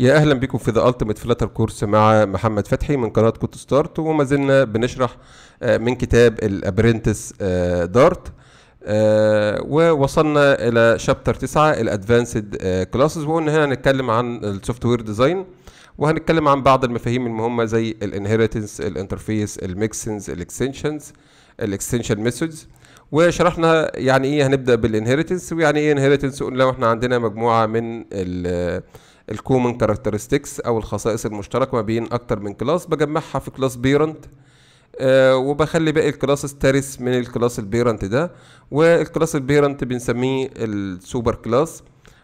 يا اهلا بكم في ذا التيميت فلاتر كورس مع محمد فتحي من قناه كوت ستارت وما زلنا بنشرح آه، من كتاب الابرنتس آه، دارت آه، ووصلنا الى شابتر 9 الادفانسد كلاسز وقلنا هنا هنتكلم عن السوفت وير ديزاين وهنتكلم عن بعض المفاهيم المهمه زي الانهيرتنس الانترفيس الميكسنز الاكستنشنز الاكستنشن ميثودز وشرحنا يعني ايه هنبدا بالانهيرتنس ويعني ايه انهيرتنس قلنا لو احنا عندنا مجموعه من ال الكومن كاركترستكس او الخصائص المشتركه ما بين اكتر من كلاس بجمعها في كلاس بيرنت أه وبخلي باقي الكلاس ترس من الكلاس البيرنت ده والكلاس البيرنت بنسميه السوبر كلاس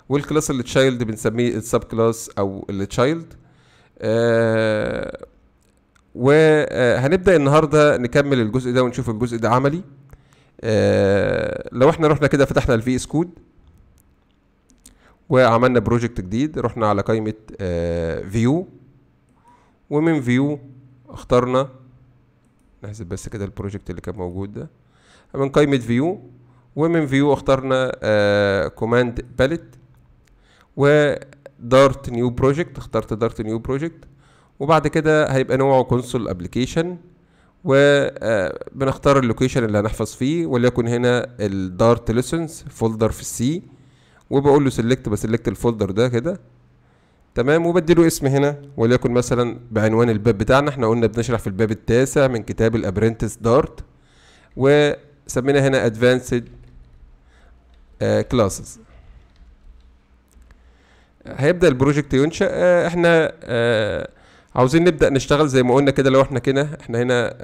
والكلاس اللي تشايلد بنسميه السب كلاس او اللي تشايلد أه وهنبدا آه، النهارده نكمل الجزء ده ونشوف الجزء ده عملي أه لو احنا رحنا كده فتحنا الفي اس كود وعملنا بروجكت جديد رحنا على قائمة فيو آه، ومن فيو اخترنا نحسب بس كده البروجكت اللي كان موجود ده من قائمة فيو ومن فيو اخترنا كوماند آه، باليت ودارت نيو بروجكت اخترت دارت نيو بروجكت وبعد كده هيبقى نوعه كونسول ابلكيشن وبنختار اللوكيشن اللي هنحفظ فيه وليكن هنا الدارت ليسنس فولدر في السي وبقول له سيلكت بسلكت الفولدر ده كده تمام وبديله اسم هنا وليكن مثلا بعنوان الباب بتاعنا احنا قلنا بنشرح في الباب التاسع من كتاب الابرنتس دارت وسمينا هنا ادفانسد آه، كلاسز هيبدا البروجكت ينشا آه، احنا آه، عاوزين نبدا نشتغل زي ما قلنا كده لو احنا كده احنا هنا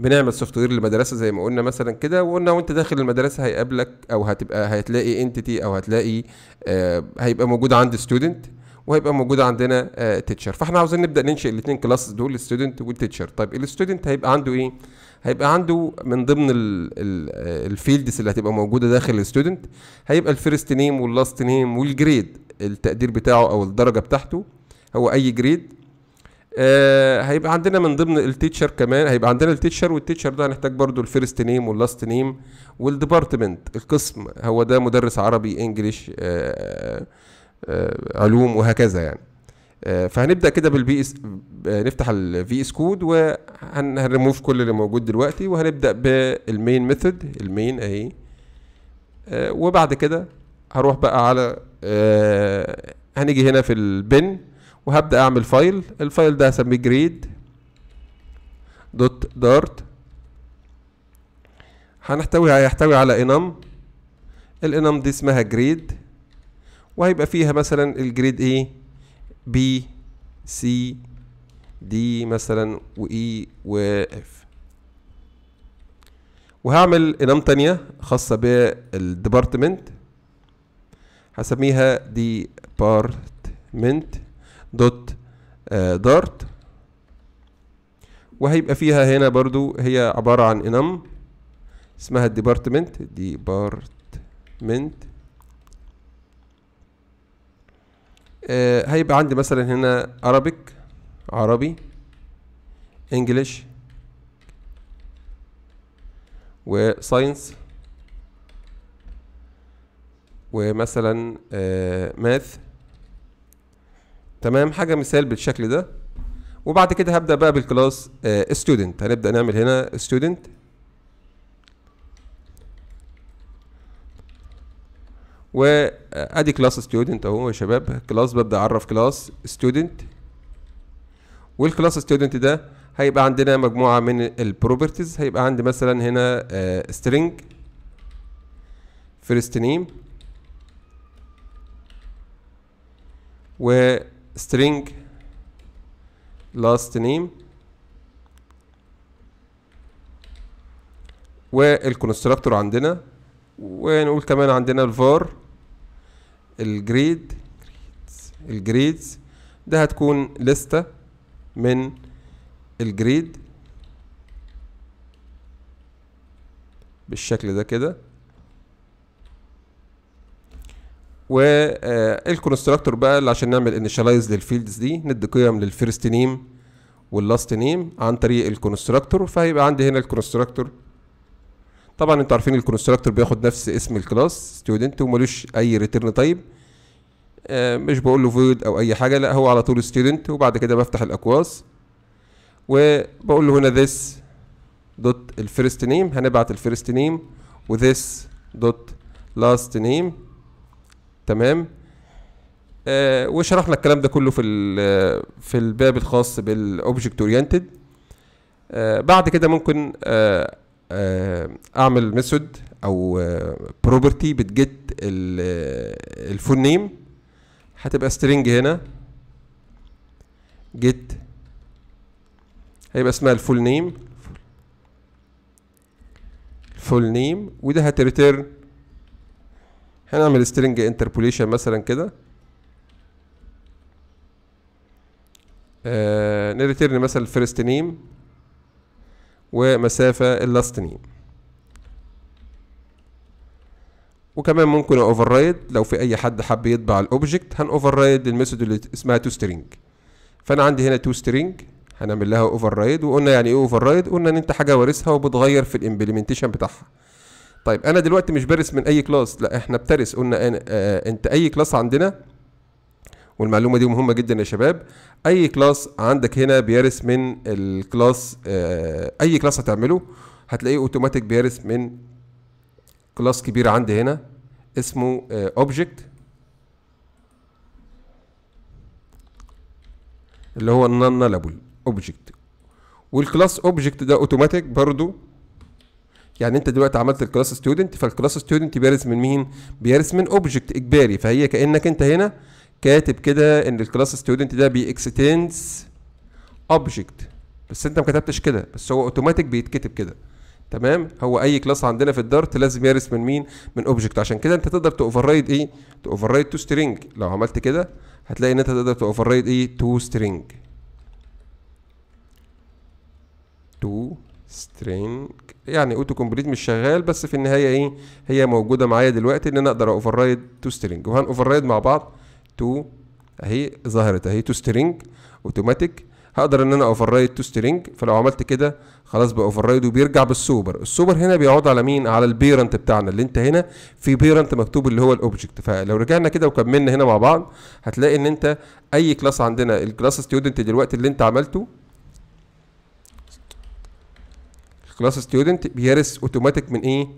بنعمل سوفت وير للمدرسه زي ما قلنا مثلا كده وقلنا وانت داخل المدرسه هيقابلك او هتبقى هتلاقي انتيتي او هتلاقي آه هيبقى موجود عند ستودنت وهيبقى موجود عندنا آه تيتشر فاحنا عاوزين نبدا ننشئ الاثنين كلاسز دول الستودنت والتيتشر طيب الستودنت هيبقى عنده ايه هيبقى عنده من ضمن الفيلدز آه، اللي هتبقى موجوده داخل الستودنت هيبقى الفيرست نيم واللاست نيم والجريد التقدير بتاعه او الدرجه بتاعته هو اي جريد آه هيبقى عندنا من ضمن التيتشر كمان هيبقى عندنا التيتشر والتيتشر ده هنحتاج برضو الفيرست نيم واللاست نيم والديبارتمنت القسم هو ده مدرس عربي انجليش آه آه علوم وهكذا يعني آه، فهنبدا كده بالبي اس آه، نفتح الفي اس كود وهنريموف كل اللي موجود دلوقتي وهنبدا بالمين ميثود المين اهي آه، وبعد كده هروح بقى على هنيجي هنا في البن وهبدأ أعمل فايل الفايل ده هسميه جريد دوت دارت هنحتوي هيحتوي على انم الانم دي اسمها جريد وهيبقى فيها مثلا الجريد ايه بي سي دي مثلا واي e واف وهعمل انام تانية خاصة بالديبارتمنت هسميها ديبارتمنت دوت آه، دارت وهيبقى فيها هنا برضو هي عبارة عن انم اسمها الديبارتمنت آه، ديبارتمنت هيبقى عندي مثلا هنا Arabic عربي انجليش وساينس ومثلا ماث آه، ماث تمام حاجه مثال بالشكل ده وبعد كده هبدا بقى بالكلاس ستودنت آه، هنبدا نعمل هنا ستودنت وادي كلاس ستودنت اهو يا شباب كلاس ببدا اعرف كلاس ستودنت والكلاس ستودنت ده هيبقى عندنا مجموعه من البروبرتيز هيبقى عندي مثلا هنا سترينج فيرست نيم و string last name والكونستراكتور عندنا ونقول كمان عندنا الفار الجريد الجريدز ده هتكون لستة من الجريد بالشكل ده كده والكونستراكتور بقى اللي عشان نعمل انيشاليز للفيلدز دي ندي قيم للفيرست نيم واللاست نيم عن طريق الكونستراكتور فهيبقى عندي هنا الكونستراكتور طبعا انتوا عارفين الكونستراكتور بياخد نفس اسم الكلاس ستودنت وملوش اي ريتيرن تايب آه، مش بقول له فويد او اي حاجه لا هو على طول ستودنت وبعد كده بفتح الاكواس وبقول له هنا this دوت الفيرست نيم هنبعت الفيرست نيم وذس دوت لاست نيم تمام آه وشرحنا الكلام ده كله في في الباب الخاص بالاوبجكت اورينتد آه بعد كده ممكن آه آه اعمل ميثود او بروبرتي بتجيت الفول نيم هتبقى سترينج هنا جيت هيبقى اسمها الفول نيم فول نيم وده هتريترن هنعمل string interpolation مثلا كده آه نريترن مثلا first name ومسافة last name وكمان ممكن اوفررايد لو في اي حد حب يطبع الاوبجكت هنوفررايد الميثود اللي اسمها تو سترينج فانا عندي هنا تو سترينج هنعمل لها اوفررايد وقلنا يعني ايه اوفررايد قلنا ان انت حاجه وارثها وبتغير في الامبلمنتيشن بتاعها طيب انا دلوقتي مش برس من اي كلاس لا احنا بترس قلنا أنا آه انت اي كلاس عندنا والمعلومه دي مهمه جدا يا شباب اي كلاس عندك هنا بيرس من الكلاس آه اي كلاس هتعمله هتلاقيه اوتوماتيك بيرس من كلاس كبير عندي هنا اسمه آه اللي هو النن لابل اوبجكت والكلاس اوبجكت ده اوتوماتيك برضو يعني انت دلوقتي عملت الكلاس ستودنت فالكلاس ستودنت بيرث من مين بيرث من اوبجكت اجباري فهي كانك انت هنا كاتب كده ان الكلاس ستودنت ده بي اكستنس اوبجكت بس انت ما كتبتش كده بس هو اوتوماتيك بيتكتب كده تمام هو اي كلاس عندنا في الدارت لازم يرث من مين من اوبجكت عشان كده انت تقدر توفررايد ايه توفررايد تو سترينج لو عملت كده هتلاقي ان انت تقدر توفررايد ايه تو سترينج تو سترينج يعني اوتو كومبليت مش شغال بس في النهايه ايه هي موجوده معايا دلوقتي ان انا اقدر اوفررايد تو سترينج وهن اوفررايد مع بعض تو اهي ظهرت اهي تو سترينج اوتوماتيك هقدر ان انا اوفررايد تو سترينج فلو عملت كده خلاص بقى اوفررايد وبيرجع بالسوبر السوبر هنا بيقعد على مين على البيرنت بتاعنا اللي انت هنا في بيرنت مكتوب اللي هو الاوبجكت فلو رجعنا كده وكملنا هنا مع بعض هتلاقي ان انت اي كلاس عندنا الكلاس ستودنت دلوقتي اللي انت عملته كلاس ستودنت بيرث اوتوماتيك من ايه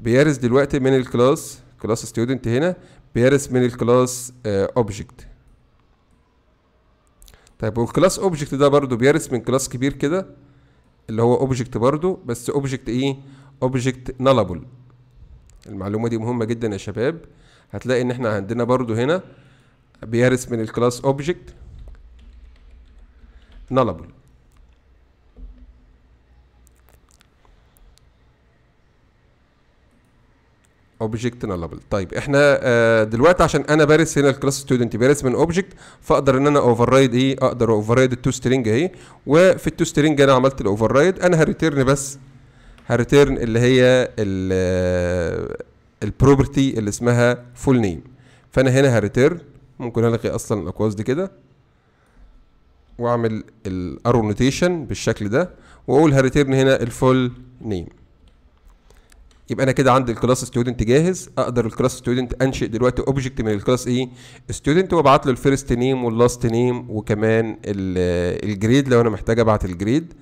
بيرث دلوقتي من الكلاس كلاس ستودنت هنا بيرث من الكلاس اوبجكت آه، طيب والكلاس اوبجكت ده برضو بيرث من كلاس كبير كده اللي هو اوبجكت برضو بس اوبجكت ايه اوبجكت نالابل المعلومه دي مهمه جدا يا شباب هتلاقي ان احنا عندنا برضو هنا بيرث من الكلاس اوبجكت نالابل اوبجكت نالبل طيب احنا آه، دلوقتي عشان انا بارس هنا الكلاس ستودنت بارس من اوبجكت فاقدر ان انا اوفررايد ايه اقدر اوفررايد التو سترينج اهي وفي التو سترينج انا عملت الاوفررايد انا هريتيرن بس هريتيرن اللي هي البروبرتي آه، اللي اسمها فول نيم فانا هنا هريتيرن ممكن الغي اصلا الاقواس دي كده واعمل الارو نوتيشن بالشكل ده واقول هريتيرن هنا الفول نيم يبقى انا كده عندي الكلاس ستودنت جاهز اقدر الكلاس ستودنت انشئ دلوقتي اوبجكت من الكلاس ايه ستودنت وابعت له الفيرست نيم واللاست نيم وكمان الجريد آه، لو انا محتاج ابعت الجريد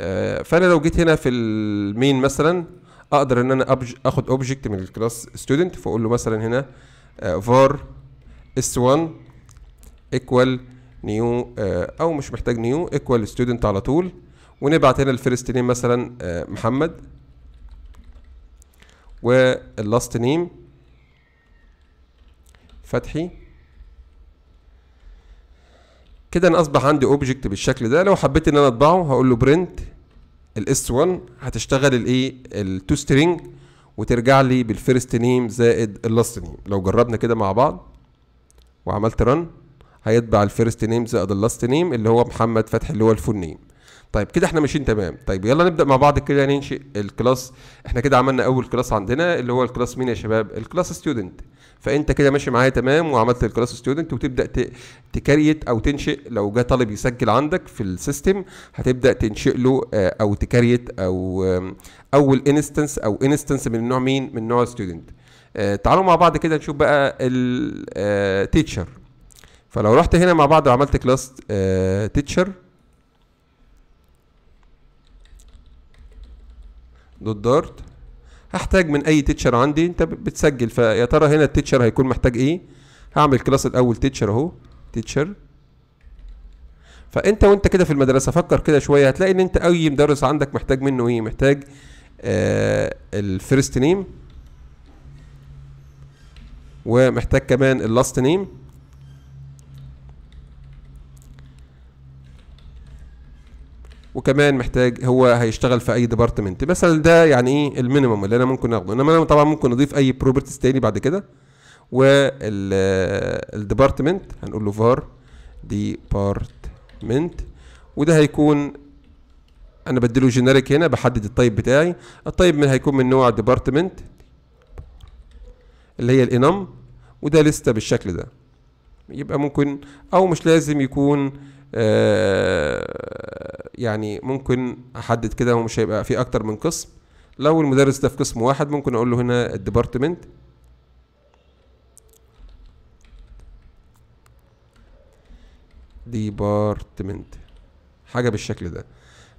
آه، فانا لو جيت هنا في المين مثلا اقدر ان انا اخد اوبجكت من الكلاس ستودنت فاقول له مثلا هنا آه، var s1 equal نيو او مش محتاج نيو equal student على طول ونبعت هنا الفيرست نيم مثلا محمد واللاست نيم فتحي كده انا اصبح عندي اوبجكت بالشكل ده لو حبيت ان انا اطبعه هقول له برنت الاس 1 هتشتغل الايه التو سترينج وترجع لي بالفيرست نيم زائد اللاست نيم لو جربنا كده مع بعض وعملت رن هيتبع الفيرست نيم زائد اللاست نيم اللي هو محمد فتحي اللي هو الفول نيم طيب كده احنا ماشيين تمام طيب يلا نبدا مع بعض كده ننشئ الكلاس احنا كده عملنا اول كلاس عندنا اللي هو الكلاس مين يا شباب الكلاس ستودنت فانت كده ماشي معايا تمام وعملت الكلاس ستودنت وتبدا تكريت او تنشئ لو جه طالب يسجل عندك في السيستم هتبدا تنشئ له آه، او تكريت او اول انستنس او انستنس من نوع مين من نوع ستودنت آه، تعالوا مع بعض كده نشوف بقى التيتشر آه، فلو رحت هنا مع بعض وعملت كلاس تيتشر تيتشر دوت دارت هحتاج من اي تيتشر عندي انت بتسجل فيا ترى هنا التيتشر هيكون محتاج ايه هعمل كلاس الاول تيتشر اهو تيتشر فانت وانت كده في المدرسه فكر كده شويه هتلاقي ان انت اي مدرس عندك محتاج منه ايه محتاج آه الفيرست نيم ومحتاج كمان اللاست نيم وكمان محتاج هو هيشتغل في اي ديبارتمنت مثلا ده يعني ايه المينيمم اللي انا ممكن اخده انما انا طبعا ممكن اضيف اي بروبرتيز تاني بعد كده والديبارتمنت هنقول له فار ديبارتمنت وده هيكون انا بديله جينيريك هنا بحدد الطيب بتاعي الطيب من هيكون من نوع ديبارتمنت اللي هي الانم وده لسته بالشكل ده يبقى ممكن او مش لازم يكون آه، يعني ممكن احدد كده ومش هيبقى في اكتر من قسم لو المدرس ده في قسم واحد ممكن اقول له هنا الديبارتمنت ديبارتمنت حاجه بالشكل ده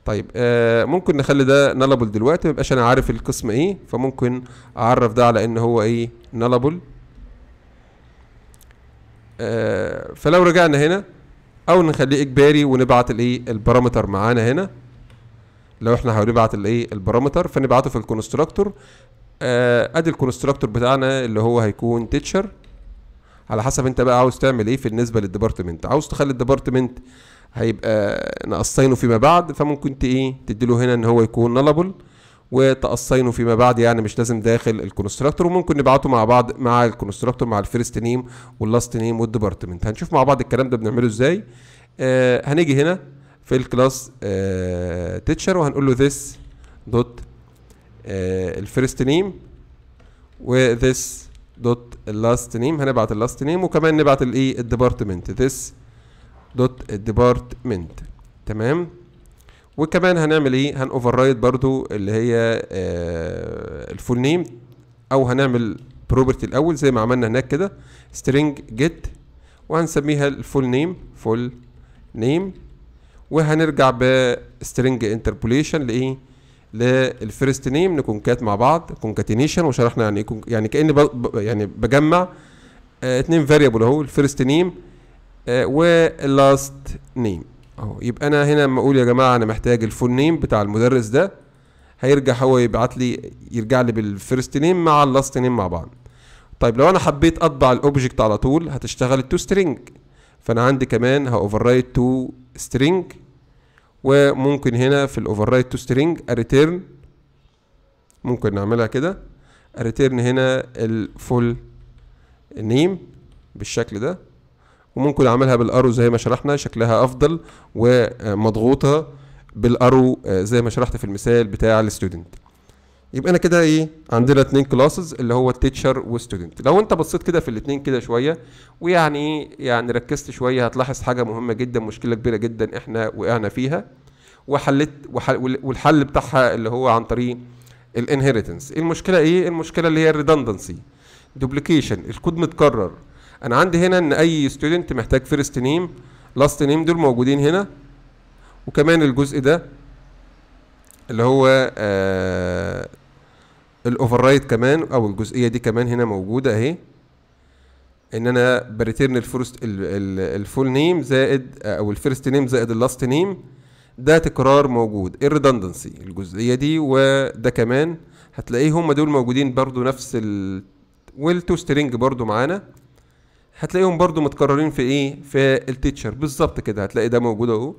طيب آه ممكن نخلي ده نالبل دلوقتي ميبقاش انا عارف القسم ايه فممكن اعرف ده على ان هو ايه نالبل آه فلو رجعنا هنا او نخليه اجباري ونبعت الايه البارامتر معانا هنا لو احنا هنبعت الايه البارامتر فنبعته في الكونستراكتور آه، ادي الكونستراكتور بتاعنا اللي هو هيكون تيتشر على حسب انت بقى عاوز تعمل ايه بالنسبه للديبارتمنت عاوز تخلي الديبارتمنت هيبقى نقصينه فيما بعد فممكن ايه تديله هنا ان هو يكون نلبل وتقصينه فيما بعد يعني مش لازم داخل الكونستراكتور وممكن نبعته مع بعض مع الكونستراكتور مع الفيرست نيم واللاست نيم والديبارتمنت هنشوف مع بعض الكلام ده بنعمله ازاي آه هنيجي هنا في الكلاس آه تيتشر وهنقول له this دوت آه الفيرست نيم و this دوت اللاست نيم هنبعت اللاست نيم وكمان نبعت الايه الديبارتمنت this دوت الديبارتمنت تمام وكمان هنعمل ايه هنوفر رايت برضو اللي هي آه، الفول نيم او هنعمل بروبرتي الاول زي ما عملنا هناك كده string get وهنسميها الفول نيم فول نيم وهنرجع string انتربوليشن لايه للفيرست نيم كات مع بعض كونكاتينيشن وشرحنا يعني يعني كان يعني بجمع آه، اتنين فاريبل اهو الفيرست نيم واللاست نيم اهو يبقى انا هنا لما اقول يا جماعه انا محتاج الفول نيم بتاع المدرس ده هيرجع هو يبعت لي يرجع لي بالفيرست نيم مع اللاست نيم مع بعض طيب لو انا حبيت اطبع الاوبجكت على طول هتشتغل التو سترينج فانا عندي كمان هاوفررايت رايت تو سترينج وممكن هنا في الاوفر رايت تو سترينج اريتيرن ممكن نعملها كده اريتيرن هنا الفول نيم بالشكل ده وممكن اعملها بالارو زي ما شرحنا شكلها افضل ومضغوطه بالارو آه، زي ما شرحت في المثال بتاع الستودنت يبقى انا كده ايه عندنا اتنين كلاسز اللي هو التيتشر والستودنت لو انت بصيت كده في الاتنين كده شويه ويعني إيه، يعني ركزت شويه هتلاحظ حاجه مهمه جدا مشكله كبيره جدا احنا وقعنا فيها وحلت وحل والحل بتاعها اللي هو عن طريق الانهيرتنس المشكله ايه المشكله اللي هي الريدندنسي دوبليكيشن الكود متكرر انا عندي هنا ان اي ستودنت محتاج فيرست نيم لاست نيم دول موجودين هنا وكمان الجزء ده اللي هو آه الاوفر رايت كمان او الجزئيه دي كمان هنا موجوده اهي ان انا بريتيرن الفيرست الفول نيم زائد او الفيرست نيم زائد اللاست نيم ده تكرار موجود الريدندنسي الجزئيه دي وده كمان هتلاقيه هم دول موجودين برضو نفس ال والتو سترينج برضو معانا هتلاقيهم برضو متكررين في ايه في التيتشر بالظبط كده هتلاقي ده موجود اهو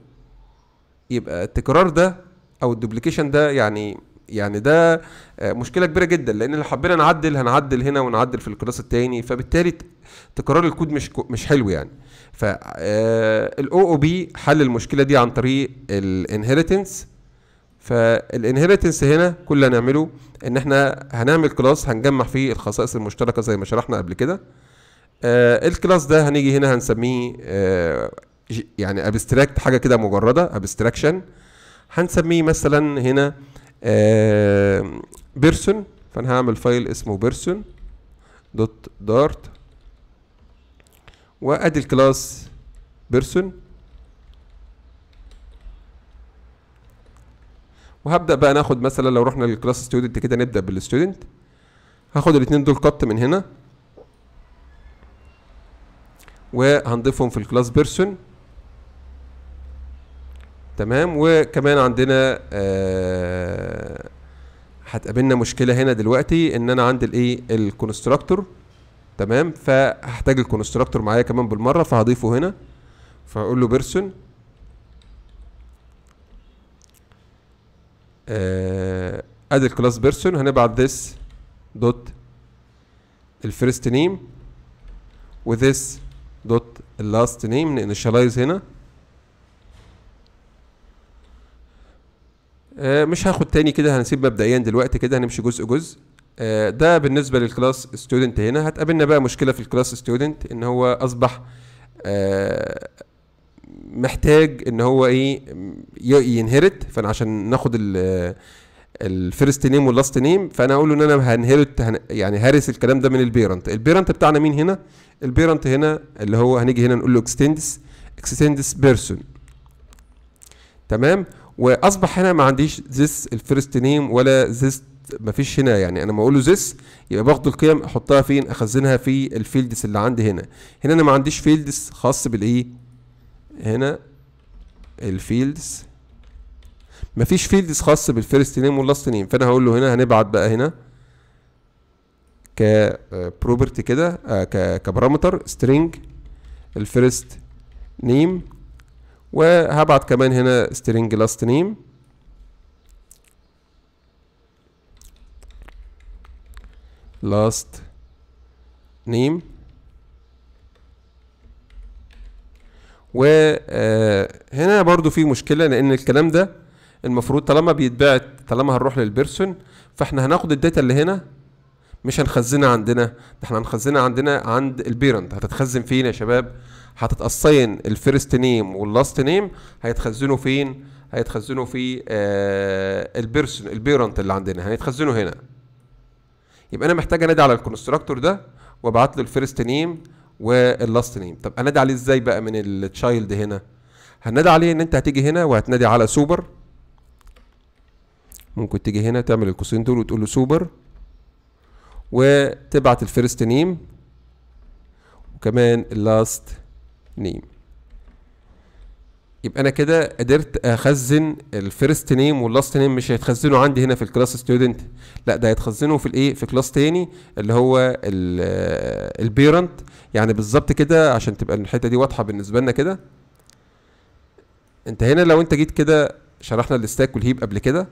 يبقى التكرار ده او الدوبليكيشن ده يعني يعني ده آه، مشكله كبيره جدا لان لو حبينا نعدل هنعدل هنا ونعدل في الكلاس التاني فبالتالي تكرار الكود مش مش حلو يعني ف الاو او بي حل المشكله دي عن طريق الانهيرتنس فالانهيرتنس هنا كل اللي هنعمله ان احنا هنعمل كلاس هنجمع فيه الخصائص المشتركه زي ما شرحنا قبل كده آه الكلاس ده هنيجي هنا هنسميه آه يعني ابستراكت حاجه كده مجرده ابستراكشن هنسميه مثلا هنا آه بيرسون فانا هعمل فايل اسمه بيرسون دوت دارت وادي الكلاس بيرسون وهبدا بقى ناخد مثلا لو رحنا للكلاس ستودنت كده نبدا بالستودنت هاخد الاثنين دول قط من هنا وهنضيفهم في الكلاس بيرسون تمام وكمان عندنا آه هتقابلنا مشكله هنا دلوقتي ان انا عندي الايه الكونستراكتور تمام فهحتاج الكونستراكتور معايا كمان بالمره فهضيفه هنا فهقول له بيرسون آه ادي الكلاس بيرسون هنبعت this دوت الفيرست نيم وذس دوت اللاست نيم ننشاليز هنا آه، مش هاخد تاني كده هنسيب مبدئيا دلوقتي كده هنمشي جزء جزء آه، ده بالنسبه للكلاس ستودنت هنا هتقابلنا بقى مشكله في الكلاس ستودنت ان هو اصبح آه، محتاج ان هو ايه ينهرت فانا عشان ناخد الفيرست نيم واللاست نيم فانا اقول له ان انا هنهرت يعني هارس الكلام ده من البيرنت البيرنت بتاعنا مين هنا البيرنت هنا اللي هو هنيجي هنا نقول له اكستندس اكستندس بيرسون تمام واصبح هنا ما عنديش ذس الفيرست نيم ولا ذس ما فيش هنا يعني انا ما اقول له ذس يبقى باخد القيم احطها فين اخزنها في الفيلدز اللي عندي هنا هنا انا ما عنديش فيلدز خاص بالايه هنا الفيلدز مفيش فيلدز خاص بالفيرست نيم واللاست نيم فانا هقول له هنا هنبعت بقى هنا كبروبرتي آه، كده آه، كبارامتر string الفيرست نيم وهبعت كمان هنا string last نيم last نيم وهنا آه، برضو في مشكلة لأن الكلام ده المفروض طالما بيتبعت طالما هنروح للبيرسون فاحنا هناخد الداتا اللي هنا مش هنخزنها عندنا ده احنا هنخزنها عندنا عند البيرنت هتتخزن فين يا شباب هتتقصين الفيرست نيم واللاست نيم هيتخزنوا فين هيتخزنوا في آه، البيرسون البيرنت اللي عندنا هيتخزنوا هنا يبقى انا محتاج انادي على الكونستراكتور ده وابعت له الفيرست نيم واللاست نيم طب انادي عليه ازاي بقى من التشايلد هنا هنادي عليه ان انت هتيجي هنا وهتنادي على سوبر ممكن تيجي هنا تعمل القوسين دول وتقول له سوبر وتبعت الفيرست نيم وكمان اللاست نيم يبقى انا كده قدرت اخزن الفيرست نيم واللاست نيم مش هيتخزنوا عندي هنا في الكلاس ستودنت لا ده هيتخزنوا في الايه في كلاس تاني اللي هو البيرنت يعني بالظبط كده عشان تبقى الحته دي واضحه بالنسبه لنا كده انت هنا لو انت جيت كده شرحنا الاستاك والهيب قبل كده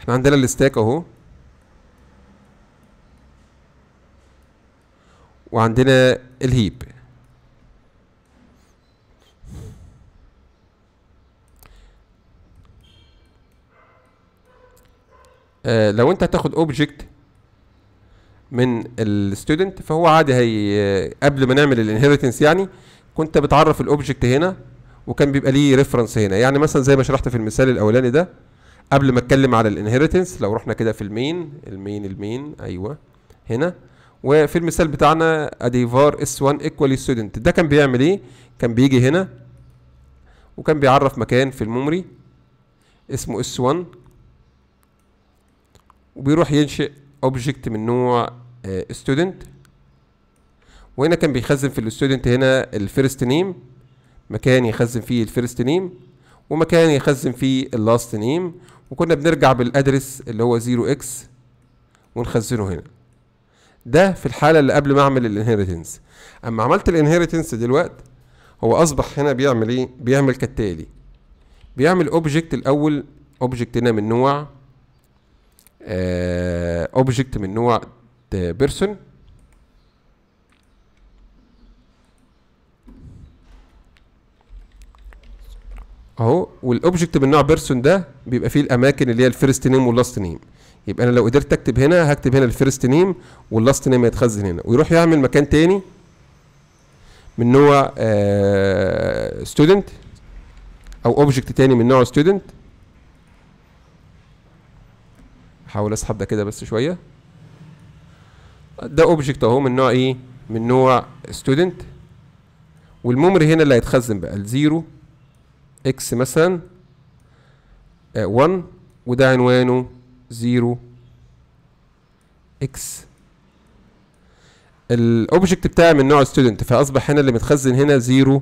احنا عندنا الستاك اهو وعندنا الهيب آه لو انت هتاخد اوبجكت من الستودنت فهو عادي هي آه، قبل ما نعمل الانهيرتنس يعني كنت بتعرف الاوبجكت هنا وكان بيبقى ليه ريفرنس هنا يعني مثلا زي ما شرحت في المثال الاولاني ده قبل ما اتكلم على الانهيرتنس لو رحنا كده في المين المين المين ايوه هنا وفي المثال بتاعنا ادي فار اس 1 ايكوالي ستودنت ده كان بيعمل ايه كان بيجي هنا وكان بيعرف مكان في الميموري اسمه اس 1 وبيروح ينشئ اوبجكت من نوع آه، ستودنت وهنا كان بيخزن في الستودنت هنا الفيرست نيم مكان يخزن فيه الفيرست نيم ومكان يخزن فيه اللاست نيم وكنا بنرجع بالادرس اللي هو 0 x ونخزنه هنا ده في الحالة اللي قبل ما اعمل الانهيرتنس اما عملت الانهيرتنس دلوقتي هو اصبح هنا بيعمل ايه بيعمل كالتالي بيعمل اوبجكت الاول اوبجكت هنا من نوع اوبجكت آه، من نوع بيرسون آه، اهو والاوبجكت من نوع بيرسون ده بيبقى فيه الاماكن اللي هي الفيرست نيم واللاست نيم يبقى انا لو قدرت اكتب هنا هكتب هنا الفيرست نيم واللاست نيم هيتخزن هنا ويروح يعمل مكان تاني من نوع ستودنت آه، او اوبجكت تاني من نوع ستودنت احاول اسحب ده كده بس شويه ده اوبجكت اهو من نوع ايه من نوع ستودنت والممر هنا اللي هيتخزن بقى الزيرو اكس مثلا 1 آه، وده عنوانه 0 اكس الاوبجكت بتاعي من نوع ستودنت فاصبح هنا اللي متخزن هنا 0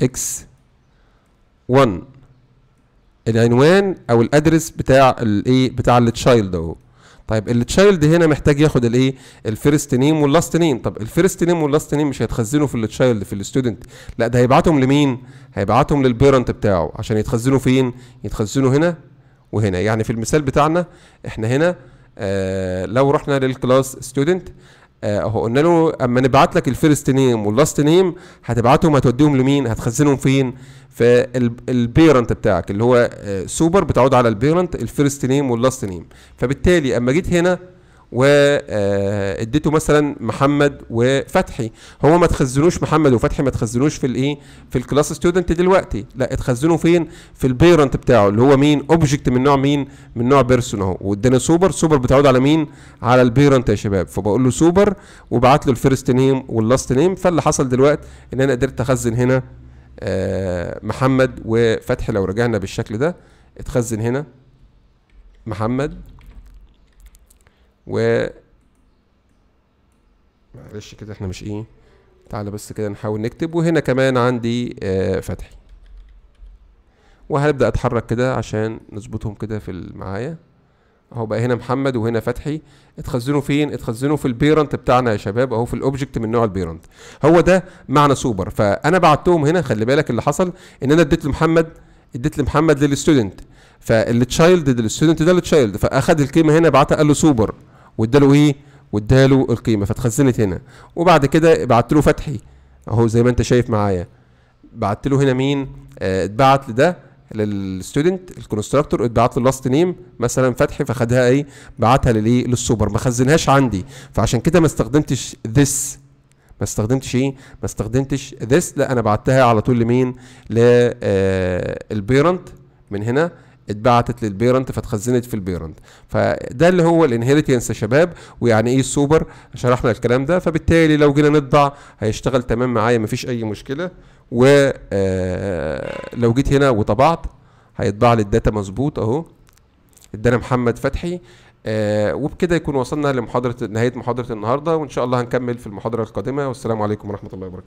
اكس 1 العنوان او الادرس بتاع الايه بتاع التشايلد اهو طيب التشايلد هنا محتاج ياخد الايه الفيرست نيم واللاست نيم طب الفيرست نيم واللاست نيم مش هيتخزنوا في التشايلد في الستودنت لا ده هيبعتهم لمين هيبعتهم للبيرنت بتاعه عشان يتخزنوا فين يتخزنوا هنا وهنا يعني في المثال بتاعنا احنا هنا آه لو رحنا للكلاس ستودنت آه، اهو قلنا له اما نبعت لك الفيرست نيم واللاست نيم هتبعتهم هتوديهم لمين هتخزنهم فين فالبيرنت بتاعك اللي هو آه، سوبر بتعود على البيرنت الفيرست نيم واللاست نيم فبالتالي اما جيت هنا واديته مثلا محمد وفتحي هو ما تخزنوش محمد وفتحي ما تخزنوش في الايه في الكلاس ستودنت دلوقتي لا اتخزنوا فين في البيرنت بتاعه اللي هو مين اوبجكت من نوع مين من نوع بيرسون اهو واداني سوبر سوبر بتعود على مين على البيرنت يا شباب فبقول له سوبر وبعت له الفيرست نيم واللاست نيم فاللي حصل دلوقتي ان انا قدرت اخزن هنا آه، محمد وفتحي لو رجعنا بالشكل ده اتخزن هنا محمد و معلش كده احنا مش ايه تعالى بس كده نحاول نكتب وهنا كمان عندي آه فتحي وهبدأ اتحرك كده عشان نظبطهم كده في معايا اهو بقى هنا محمد وهنا فتحي اتخزنوا فين اتخزنوا في البيرنت بتاعنا يا شباب اهو في الاوبجكت من نوع البيرنت هو ده معنى سوبر فانا بعتهم هنا خلي بالك اللي حصل ان انا اديت لمحمد اديت لمحمد للستودنت فالتشايلد للستودنت ده للتشايلد فاخد الكلمه هنا بعتها قال له سوبر واداله ايه واداله القيمه فاتخزنت هنا وبعد كده بعت له فتحي اهو زي ما انت شايف معايا بعت له هنا مين آه، اتبعت لده للستودنت الكونستراكتور اتبعت له لاست نيم مثلا فتحي فخدها ايه بعتها للايه للسوبر ما خزنهاش عندي فعشان كده ما استخدمتش ذس ما استخدمتش ايه ما استخدمتش ذس لا انا بعتها على طول لمين للبيرنت آه، من هنا اتبعتت للبيرنت فتخزنت في البيرنت فده اللي هو الانهيرتنس يا شباب ويعني ايه السوبر شرحنا الكلام ده فبالتالي لو جينا نطبع هيشتغل تمام معايا مفيش اي مشكله ولو آه، جيت هنا وطبعت هيطبع لي الداتا مظبوط اهو ادانا محمد فتحي آه وبكده يكون وصلنا لمحاضره نهايه محاضره النهارده وان شاء الله هنكمل في المحاضره القادمه والسلام عليكم ورحمه الله وبركاته